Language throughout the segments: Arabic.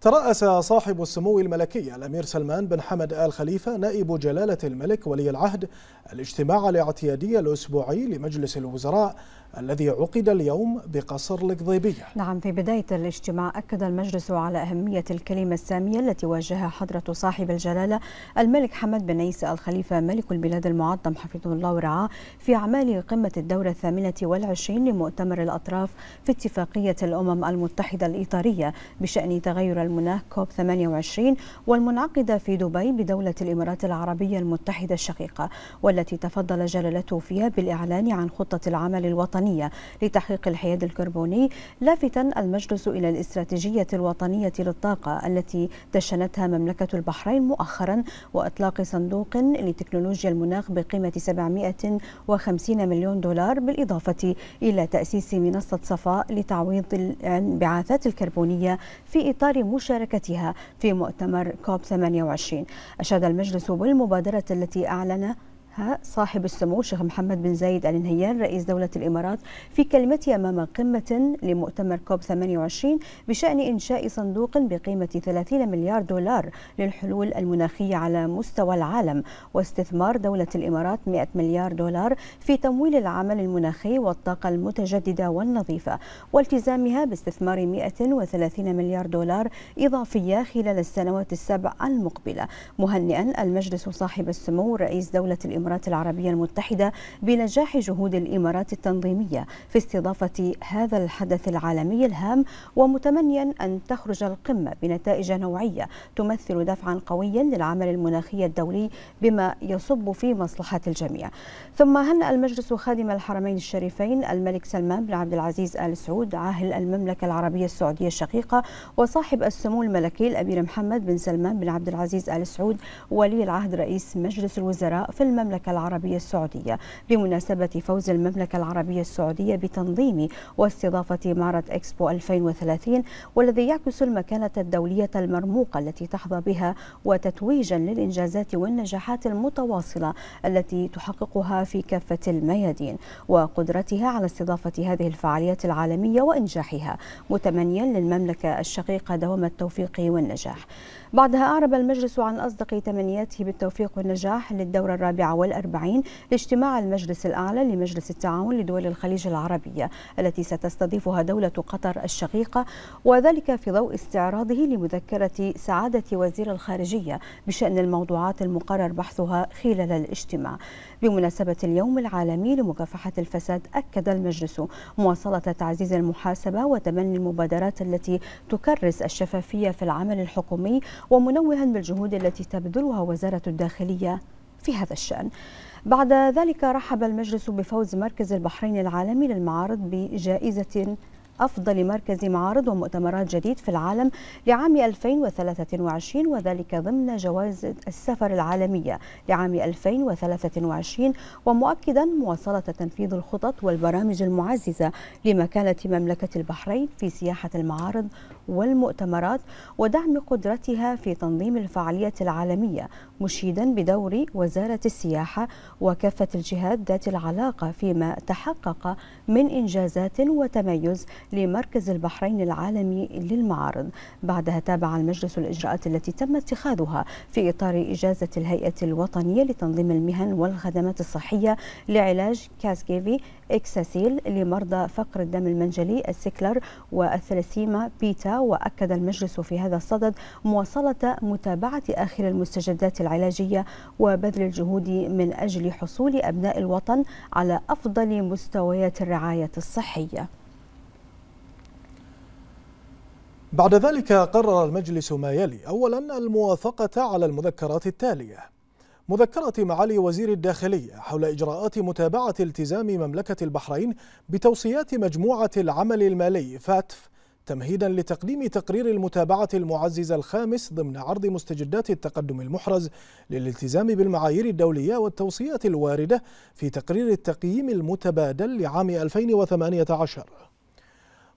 ترأس صاحب السمو الملكي الأمير سلمان بن حمد آل خليفة نائب جلالة الملك ولي العهد الاجتماع الاعتيادي الأسبوعي لمجلس الوزراء الذي عقد اليوم بقصر القضيبية نعم في بداية الاجتماع أكد المجلس على أهمية الكلمة السامية التي وجهها حضرة صاحب الجلالة الملك حمد بن عيسى الخليفة ملك البلاد المعظم حفظه الله ورعاه في أعمال قمة الدورة الثامنة والعشرين لمؤتمر الأطراف في اتفاقية الأمم المتحدة الإطارية بشأن تغير المناخ كوب 28 والمنعقدة في دبي بدولة الإمارات العربية المتحدة الشقيقة والتي تفضل جلالته فيها بالإعلان عن خطة العمل الوطنية لتحقيق الحياد الكربوني لافتا المجلس إلى الاستراتيجية الوطنية للطاقة التي دشنتها مملكة البحرين مؤخرا وإطلاق صندوق لتكنولوجيا المناخ بقيمة 750 مليون دولار بالإضافة إلى تأسيس منصة صفاء لتعويض الانبعاثات الكربونية في إطار مشاركتها في مؤتمر كوب 28 أشاد المجلس بالمبادرة التي أعلن صاحب السمو الشيخ محمد بن زايد آل نهيان رئيس دولة الإمارات في كلمته أمام قمة لمؤتمر كوب 28 بشأن إنشاء صندوق بقيمة 30 مليار دولار للحلول المناخية على مستوى العالم واستثمار دولة الإمارات 100 مليار دولار في تمويل العمل المناخي والطاقة المتجددة والنظيفة والتزامها باستثمار 130 مليار دولار إضافية خلال السنوات السبع المقبلة مهنئا المجلس صاحب السمو رئيس دولة الإمارات الإمارات العربية المتحدة بنجاح جهود الإمارات التنظيمية في استضافة هذا الحدث العالمي الهام ومتمنيا أن تخرج القمة بنتائج نوعية تمثل دفعا قويا للعمل المناخي الدولي بما يصب في مصلحة الجميع ثم هنأ المجلس خادم الحرمين الشريفين الملك سلمان بن عبد العزيز آل سعود عاهل المملكة العربية السعودية الشقيقة وصاحب السمو الملكي الأمير محمد بن سلمان بن عبد العزيز آل سعود ولي العهد رئيس مجلس الوزراء في المملكة المملكة العربية السعودية بمناسبة فوز المملكة العربية السعودية بتنظيم واستضافة معرض إكسبو 2030 والذي يعكس المكانة الدولية المرموقة التي تحظى بها وتتويجا للإنجازات والنجاحات المتواصلة التي تحققها في كافة الميادين وقدرتها على استضافة هذه الفعاليات العالمية وإنجاحها متمنيا للمملكة الشقيقة دوام التوفيق والنجاح بعدها أعرب المجلس عن أصدق تمنياته بالتوفيق والنجاح للدورة الرابعة والأربعين لاجتماع المجلس الأعلى لمجلس التعاون لدول الخليج العربية التي ستستضيفها دولة قطر الشقيقة وذلك في ضوء استعراضه لمذكرة سعادة وزير الخارجية بشأن الموضوعات المقرر بحثها خلال الاجتماع بمناسبة اليوم العالمي لمكافحة الفساد أكد المجلس مواصلة تعزيز المحاسبة وتبني المبادرات التي تكرس الشفافية في العمل الحكومي ومنوها بالجهود التي تبذلها وزارة الداخلية في هذا الشأن بعد ذلك رحب المجلس بفوز مركز البحرين العالمي للمعارض بجائزة أفضل مركز معارض ومؤتمرات جديد في العالم لعام 2023 وذلك ضمن جوائز السفر العالمية لعام 2023 ومؤكدا مواصلة تنفيذ الخطط والبرامج المعززة لمكانة مملكة البحرين في سياحة المعارض والمؤتمرات ودعم قدرتها في تنظيم الفعالية العالمية مشيدا بدور وزارة السياحة وكافة الجهات ذات العلاقة فيما تحقق من إنجازات وتميز لمركز البحرين العالمي للمعارض بعدها تابع المجلس الإجراءات التي تم اتخاذها في إطار إجازة الهيئة الوطنية لتنظيم المهن والخدمات الصحية لعلاج كاسكيفي إكساسيل لمرضى فقر الدم المنجلي السكلر والثلاسيما بيتا وأكد المجلس في هذا الصدد مواصلة متابعة آخر المستجدات العلاجية وبذل الجهود من أجل حصول أبناء الوطن على أفضل مستويات الرعاية الصحية بعد ذلك قرر المجلس ما يلي أولا الموافقة على المذكرات التالية مذكرة معالي وزير الداخلية حول إجراءات متابعة التزام مملكة البحرين بتوصيات مجموعة العمل المالي فاتف تمهيدا لتقديم تقرير المتابعة المعززة الخامس ضمن عرض مستجدات التقدم المحرز للالتزام بالمعايير الدولية والتوصيات الواردة في تقرير التقييم المتبادل لعام 2018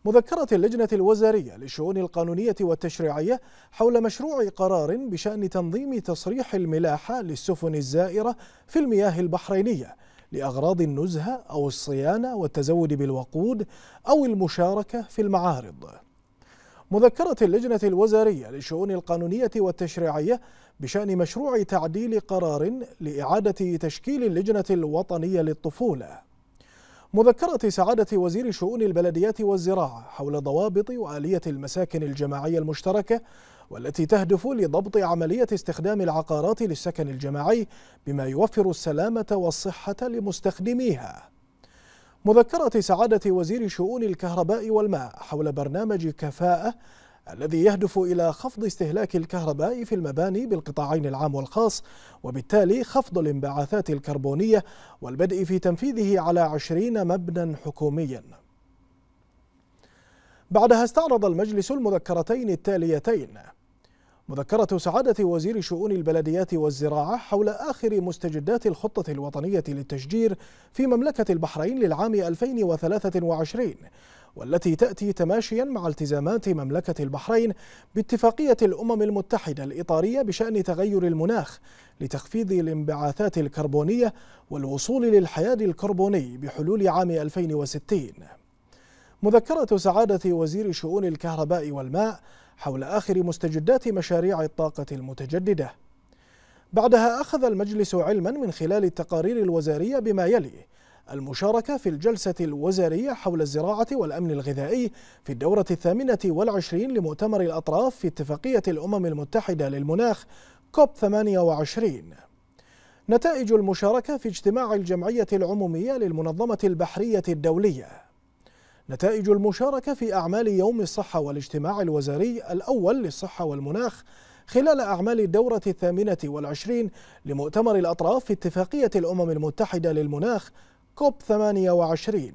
مذكرة اللجنة الوزارية للشؤون القانونية والتشريعية حول مشروع قرار بشأن تنظيم تصريح الملاحة للسفن الزائرة في المياه البحرينية لأغراض النزهة أو الصيانة والتزود بالوقود أو المشاركة في المعارض مذكرة اللجنة الوزارية للشؤون القانونية والتشريعية بشأن مشروع تعديل قرار لإعادة تشكيل اللجنة الوطنية للطفولة مذكرة سعادة وزير شؤون البلديات والزراعة حول ضوابط وآلية المساكن الجماعية المشتركة والتي تهدف لضبط عملية استخدام العقارات للسكن الجماعي بما يوفر السلامة والصحة لمستخدميها مذكرة سعادة وزير شؤون الكهرباء والماء حول برنامج كفاءة الذي يهدف إلى خفض استهلاك الكهرباء في المباني بالقطاعين العام والخاص وبالتالي خفض الانبعاثات الكربونية والبدء في تنفيذه على عشرين مبنى حكوميا بعدها استعرض المجلس المذكرتين التاليتين مذكرة سعادة وزير شؤون البلديات والزراعة حول آخر مستجدات الخطة الوطنية للتشجير في مملكة البحرين للعام 2023 والتي تأتي تماشيا مع التزامات مملكة البحرين باتفاقية الأمم المتحدة الإطارية بشأن تغير المناخ لتخفيض الانبعاثات الكربونية والوصول للحياد الكربوني بحلول عام 2060 مذكرة سعادة وزير شؤون الكهرباء والماء حول آخر مستجدات مشاريع الطاقة المتجددة بعدها أخذ المجلس علما من خلال التقارير الوزارية بما يلي المشاركة في الجلسة الوزارية حول الزراعة والأمن الغذائي في الدورة الثامنة والعشرين لمؤتمر الأطراف في اتفاقية الأمم المتحدة للمناخ كوب 28 نتائج المشاركة في اجتماع الجمعية العمومية للمنظمة البحرية الدولية نتائج المشاركة في أعمال يوم الصحة والاجتماع الوزاري الأول للصحة والمناخ خلال أعمال الدورة الثامنة والعشرين لمؤتمر الأطراف في اتفاقية الأمم المتحدة للمناخ كوب 28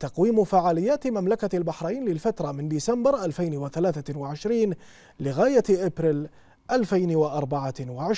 تقويم فعاليات مملكة البحرين للفترة من ديسمبر 2023 لغاية إبريل 2024